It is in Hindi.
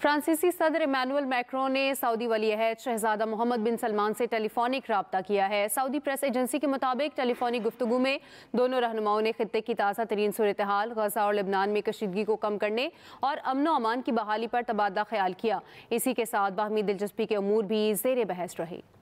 फ्रांसीसी सदर इमानुअल मैक्रों ने सऊदी वली अहद शहजादा मोहम्मद बिन सलमान से टेलीफोनिक रबता किया है सऊदी प्रेस एजेंसी के मुताबिक टेलीफोनिक गुफ्तु में दोनों रहनुमाओं ने खत्े की ताज़ा तरीन सूरत हाल गजा और लबनान में कशीदगी को कम करने और अमन अमान की बहाली पर तबादला ख्याल किया इसी के साथ बाहमी दिलचस्पी के अमूर भी जेर बहस रहे